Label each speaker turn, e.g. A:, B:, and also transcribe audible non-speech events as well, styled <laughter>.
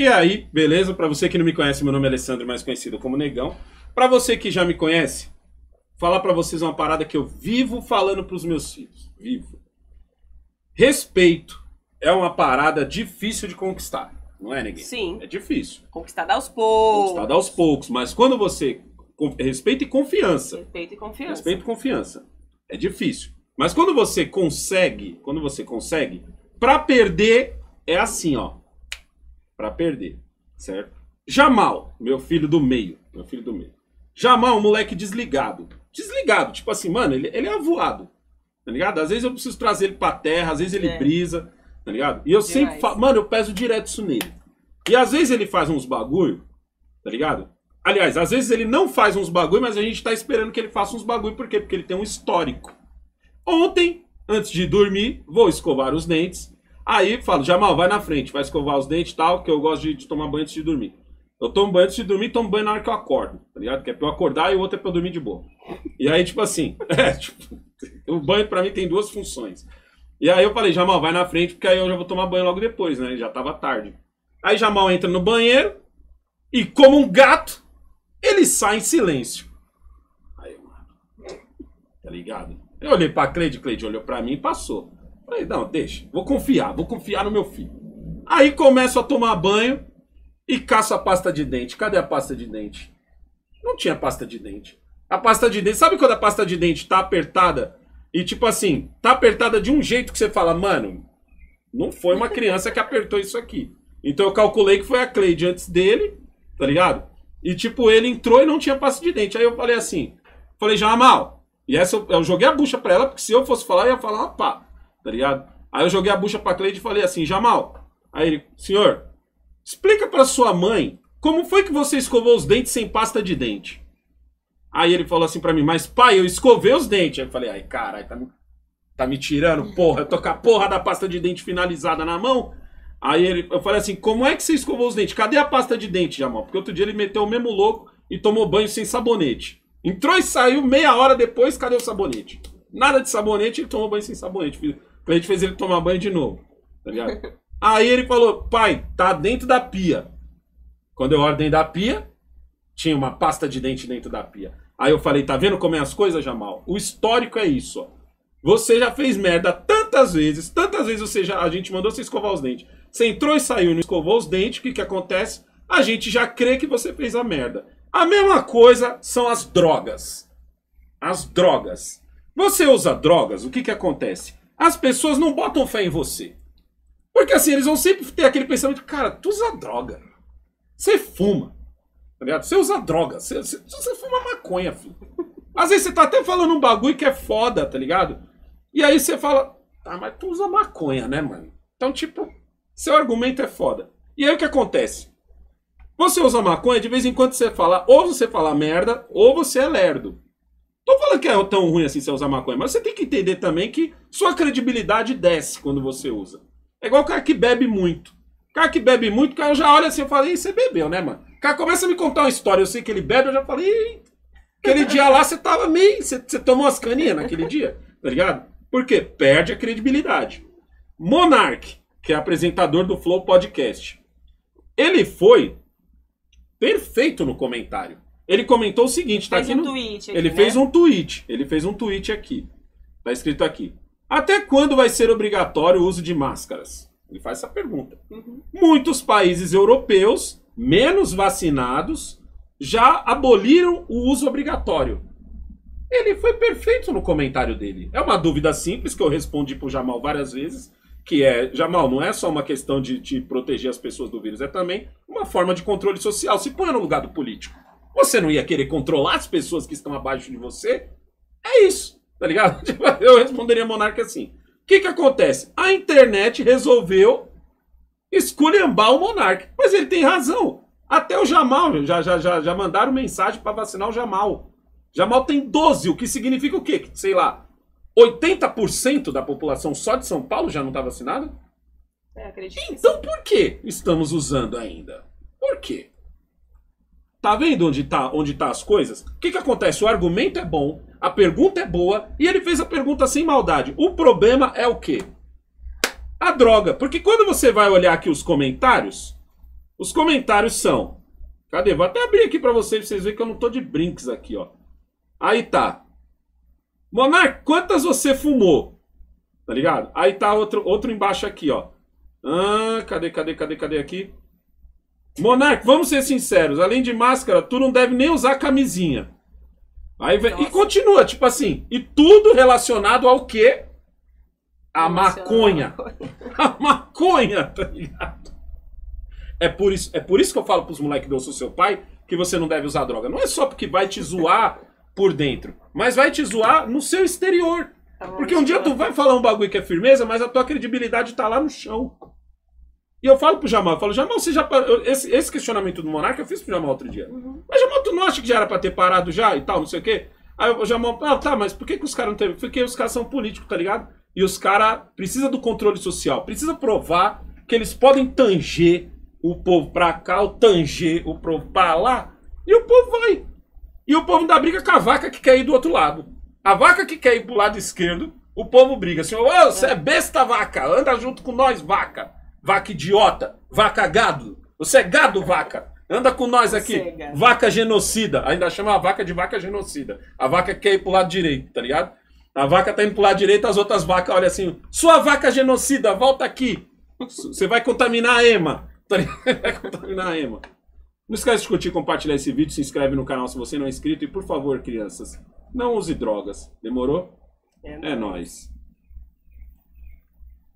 A: E aí, beleza? Para você que não me conhece, meu nome é Alessandro, mais conhecido como Negão. Para você que já me conhece, falar para vocês uma parada que eu vivo falando para os meus filhos. Vivo. Respeito é uma parada difícil de conquistar, não é, Neguinho? Sim. É difícil. Conquistar aos poucos. Conquistar aos poucos, mas quando você respeito e confiança. Respeito e confiança. Respeito e confiança. É difícil. Mas quando você consegue, quando você consegue, para perder é assim, ó para perder, certo? Jamal, meu filho do meio, meu filho do meio. Jamal, um moleque desligado. Desligado, tipo assim, mano, ele, ele é avoado, tá ligado? Às vezes eu preciso trazer ele pra terra, às vezes ele é. brisa, tá ligado? E eu Demais. sempre falo, mano, eu peso direto isso nele. E às vezes ele faz uns bagulho, tá ligado? Aliás, às vezes ele não faz uns bagulho, mas a gente tá esperando que ele faça uns bagulho, por quê? Porque ele tem um histórico. Ontem, antes de dormir, vou escovar os dentes, Aí falo, Jamal, vai na frente, vai escovar os dentes e tal, que eu gosto de, de, tomar banho antes de dormir. Eu tomo banho antes de dormir, tomo banho na hora que eu acordo, tá ligado? Que é pra eu acordar e o outro é pra eu dormir de boa. E aí, tipo assim, <laughs> é, tipo, o banho pra mim tem duas funções. E aí eu falei, Jamal, vai na frente, porque aí eu já vou tomar banho logo depois, né? Já tava tarde. Aí Jamal entra no banheiro e, como um gato, ele sai em silêncio. Aí, mano, tá ligado? Eu olhei pra Cleide, Cleide olhou pra mim e passou. Falei, não, deixa. Vou confiar, vou confiar no meu filho. Aí começo a tomar banho e caço a pasta de dente. Cadê a pasta de dente? Não tinha pasta de dente. A pasta de dente. Sabe quando a pasta de dente tá apertada? E tipo assim, tá apertada de um jeito que você fala, mano, não foi uma criança que apertou isso aqui. Então eu calculei que foi a Cleide antes dele, tá ligado? E tipo, ele entrou e não tinha pasta de dente. Aí eu falei assim, falei, já mal. e essa eu, eu joguei a bucha pra ela, porque se eu fosse falar, eu ia falar pá tá ligado? Aí eu joguei a bucha pra Cleide e falei assim, Jamal, aí ele, senhor, explica pra sua mãe como foi que você escovou os dentes sem pasta de dente? Aí ele falou assim pra mim, mas pai, eu escovei os dentes. Aí eu falei, ai, caralho, tá me, tá me tirando, porra, eu tô com a porra da pasta de dente finalizada na mão. Aí ele, eu falei assim, como é que você escovou os dentes? Cadê a pasta de dente, Jamal? Porque outro dia ele meteu o mesmo louco e tomou banho sem sabonete. Entrou e saiu meia hora depois, cadê o sabonete? Nada de sabonete, ele tomou banho sem sabonete. A gente fez ele tomar banho de novo, tá ligado? Aí ele falou, pai, tá dentro da pia. Quando eu olho dentro da pia, tinha uma pasta de dente dentro da pia. Aí eu falei, tá vendo como é as coisas, Jamal? O histórico é isso, ó. Você já fez merda tantas vezes, tantas vezes você já, a gente mandou você escovar os dentes. Você entrou e saiu e não escovou os dentes, o que, que acontece? A gente já crê que você fez a merda. A mesma coisa são as drogas. As drogas. Você usa drogas, o que, que acontece? As pessoas não botam fé em você. Porque assim, eles vão sempre ter aquele pensamento, cara, tu usa droga. Você fuma. Tá ligado? Você usa droga. Você, você, você fuma maconha, filho. Às vezes você tá até falando um bagulho que é foda, tá ligado? E aí você fala, ah, mas tu usa maconha, né, mano? Então, tipo, seu argumento é foda. E aí o que acontece? Você usa maconha, de vez em quando você fala, ou você fala merda, ou você é lerdo. Tô falando que é tão ruim assim você usar maconha, mas você tem que entender também que sua credibilidade desce quando você usa. É igual o cara que bebe muito. O cara que bebe muito, o cara já olha assim, eu falei, você bebeu, né, mano? O cara começa a me contar uma história, eu sei que ele bebe, eu já falei, aquele dia lá você tava meio, você, você tomou as caninhas naquele dia, tá ligado? Porque perde a credibilidade. Monark, que é apresentador do Flow Podcast, ele foi perfeito no comentário. Ele comentou o seguinte, tá aqui, um no... tweet aqui, Ele né? fez um tweet. Ele fez um tweet aqui. Tá escrito aqui. Até quando vai ser obrigatório o uso de máscaras? Ele faz essa pergunta. Uhum. Muitos países europeus, menos vacinados, já aboliram o uso obrigatório. Ele foi perfeito no comentário dele. É uma dúvida simples que eu respondi pro Jamal várias vezes, que é, Jamal, não é só uma questão de, de proteger as pessoas do vírus, é também uma forma de controle social. Se põe no lugar do político. Você não ia querer controlar as pessoas que estão abaixo de você? É isso, tá ligado? <laughs> Tipo, eu responderia Monarca assim. O que, que acontece? A internet resolveu esculhambar o Monarca. Mas ele tem razão. Até o Jamal, já, já, já, já mandaram mensagem para vacinar o Jamal. Jamal tem 12, o que significa o quê? Sei lá, 80% da população só de São Paulo já não está vacinada? É, então por que estamos usando ainda? Por quê? Tá vendo onde tá, onde tá as coisas? O que, que acontece? O argumento é bom, a pergunta é boa, e ele fez a pergunta sem maldade. O problema é o quê? A droga. Porque quando você vai olhar aqui os comentários, os comentários são. Cadê? Vou até abrir aqui para vocês, pra vocês verem que eu não tô de brinques aqui, ó. Aí tá. Monar, quantas você fumou? Tá ligado? Aí tá outro, outro embaixo aqui, ó. Ah, cadê, cadê, cadê, cadê aqui? Monark, vamos ser sinceros, além de máscara, tu não deve nem usar camisinha. Aí vem, e continua, tipo assim, e tudo relacionado ao quê? A maconha. <laughs> A maconha, tá ligado? É por isso, é por isso que eu falo pros moleques do Eu Sou Seu Pai que você não deve usar droga. Não é só porque vai te zoar por dentro, mas vai te zoar no seu exterior. Tá porque um dia tu vai falar um bagulho que é firmeza, mas a tua credibilidade tá lá no chão. E eu falo pro Jamal, eu falo, Jamal, você já Esse, esse questionamento do Monarca eu fiz pro Jamal outro dia. Uhum. Mas Jamal, tu não acha que já era pra ter parado já e tal, não sei o quê? Aí o Jamal, ah, tá, mas por que, que os caras não teve? Porque os caras são políticos, tá ligado? E os caras precisam do controle social, precisa provar que eles podem tanger o povo pra cá, ou tanger o povo pra lá, e o povo vai. E o povo dá briga com a vaca que quer ir do outro lado. A vaca que quer ir pro lado esquerdo, o povo briga assim, ô, oh, você é, é besta vaca, anda junto com nós, vaca. Vaca idiota, vaca gado. Você é gado, vaca. Anda com nós aqui. É vaca genocida. Ainda chama a vaca de vaca genocida. A vaca quer ir pro lado direito, tá ligado? A vaca tá indo pro lado direito, as outras vacas olham assim: sua vaca genocida, volta aqui. Você vai contaminar a ema. Tá <laughs> vai contaminar a ema. Não esquece de curtir, compartilhar esse vídeo, se inscreve no canal se você não é inscrito e, por favor, crianças, não use drogas. Demorou? É, é nóis.